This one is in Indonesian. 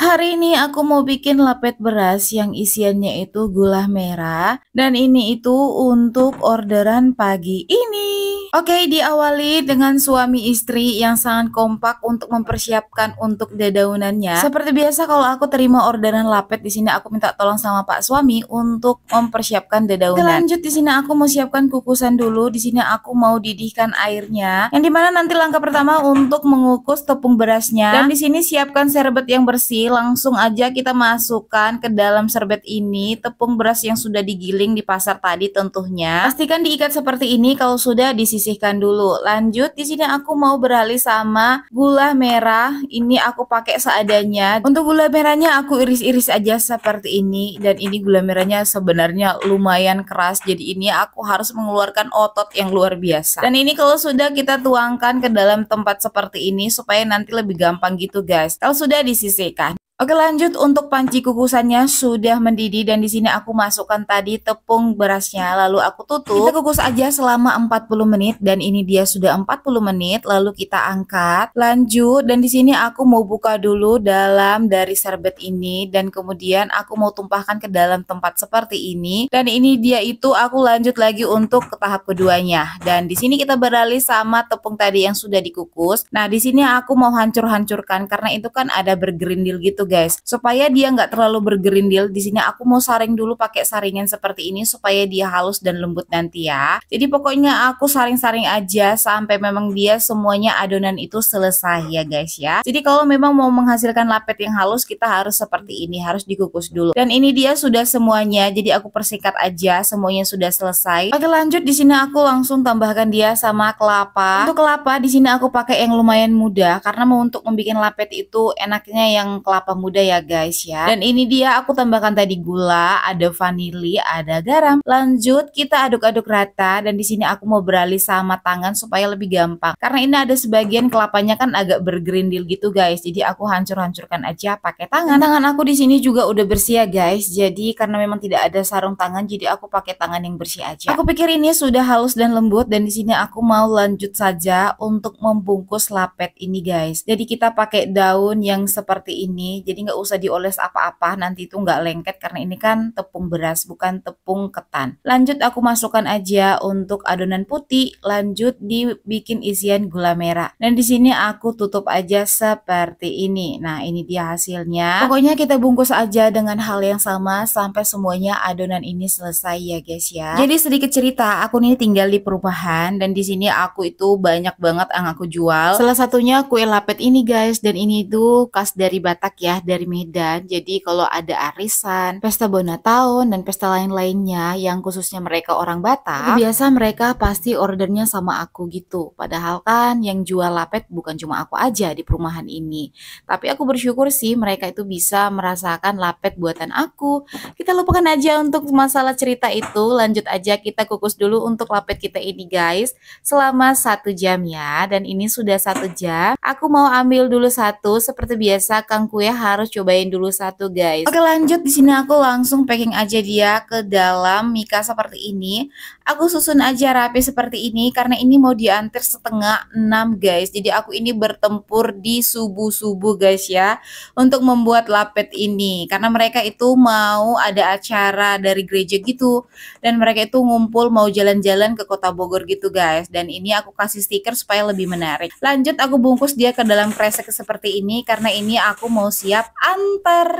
Hari ini aku mau bikin lapet beras yang isiannya itu gula merah dan ini itu untuk orderan pagi ini. Oke, okay, diawali dengan suami istri yang sangat kompak untuk mempersiapkan untuk dedaunannya. Seperti biasa kalau aku terima orderan lapet di sini aku minta tolong sama Pak suami untuk mempersiapkan dedaunan. Lanjut di sini aku mau siapkan kukusan dulu. Di sini aku mau didihkan airnya. Yang dimana nanti langkah pertama untuk mengukus tepung berasnya. Dan di sini siapkan serbet yang bersih. Langsung aja kita masukkan ke dalam serbet ini tepung beras yang sudah digiling di pasar tadi tentunya. Pastikan diikat seperti ini kalau sudah di sini sisihkan dulu. Lanjut, di sini aku mau beralih sama gula merah. Ini aku pakai seadanya. Untuk gula merahnya aku iris-iris aja seperti ini. Dan ini gula merahnya sebenarnya lumayan keras. Jadi ini aku harus mengeluarkan otot yang luar biasa. Dan ini kalau sudah kita tuangkan ke dalam tempat seperti ini supaya nanti lebih gampang gitu guys. Kalau sudah disisihkan. Oke lanjut untuk panci kukusannya sudah mendidih dan di sini aku masukkan tadi tepung berasnya lalu aku tutup. Kita kukus aja selama 40 menit dan ini dia sudah 40 menit lalu kita angkat. Lanjut dan di sini aku mau buka dulu dalam dari serbet ini dan kemudian aku mau tumpahkan ke dalam tempat seperti ini dan ini dia itu aku lanjut lagi untuk ke tahap keduanya. Dan di sini kita beralih sama tepung tadi yang sudah dikukus. Nah, di sini aku mau hancur-hancurkan karena itu kan ada bergerindil gitu guys supaya dia nggak terlalu bergerindil di sini aku mau saring dulu pakai saringan seperti ini supaya dia halus dan lembut nanti ya jadi pokoknya aku saring-saring aja sampai memang dia semuanya adonan itu selesai ya guys ya jadi kalau memang mau menghasilkan lapet yang halus kita harus seperti ini harus dikukus dulu dan ini dia sudah semuanya jadi aku persingkat aja semuanya sudah selesai oke lanjut di sini aku langsung tambahkan dia sama kelapa untuk kelapa di sini aku pakai yang lumayan muda karena mau untuk membuat lapet itu enaknya yang kelapa muda ya guys ya. Dan ini dia aku tambahkan tadi gula, ada vanili, ada garam. Lanjut kita aduk-aduk rata dan di sini aku mau beralih sama tangan supaya lebih gampang. Karena ini ada sebagian kelapanya kan agak bergerindil gitu guys. Jadi aku hancur-hancurkan aja pakai tangan. Tangan aku di sini juga udah bersih ya guys. Jadi karena memang tidak ada sarung tangan jadi aku pakai tangan yang bersih aja. Aku pikir ini sudah halus dan lembut dan di sini aku mau lanjut saja untuk membungkus lapet ini guys. Jadi kita pakai daun yang seperti ini jadi nggak usah dioles apa-apa nanti itu nggak lengket karena ini kan tepung beras bukan tepung ketan lanjut aku masukkan aja untuk adonan putih lanjut dibikin isian gula merah dan di sini aku tutup aja seperti ini nah ini dia hasilnya pokoknya kita bungkus aja dengan hal yang sama sampai semuanya adonan ini selesai ya guys ya jadi sedikit cerita aku ini tinggal di perubahan dan di sini aku itu banyak banget yang aku jual salah satunya kue lapet ini guys dan ini tuh khas dari Batak ya dari Medan. Jadi kalau ada arisan, pesta bona tahun dan pesta lain-lainnya yang khususnya mereka orang Batak, biasa mereka pasti ordernya sama aku gitu. Padahal kan yang jual lapet bukan cuma aku aja di perumahan ini. Tapi aku bersyukur sih mereka itu bisa merasakan lapet buatan aku. Kita lupakan aja untuk masalah cerita itu. Lanjut aja kita kukus dulu untuk lapet kita ini guys. Selama satu jam ya. Dan ini sudah satu jam. Aku mau ambil dulu satu. Seperti biasa Kang Kue harus cobain dulu satu guys. Oke lanjut di sini aku langsung packing aja dia ke dalam mika seperti ini. Aku susun aja rapi seperti ini karena ini mau diantar setengah enam guys. Jadi aku ini bertempur di subuh-subuh guys ya untuk membuat lapet ini karena mereka itu mau ada acara dari gereja gitu dan mereka itu ngumpul mau jalan-jalan ke kota Bogor gitu guys. Dan ini aku kasih stiker supaya lebih menarik. Lanjut aku bungkus dia ke dalam kresek seperti ini karena ini aku mau siap siap antar.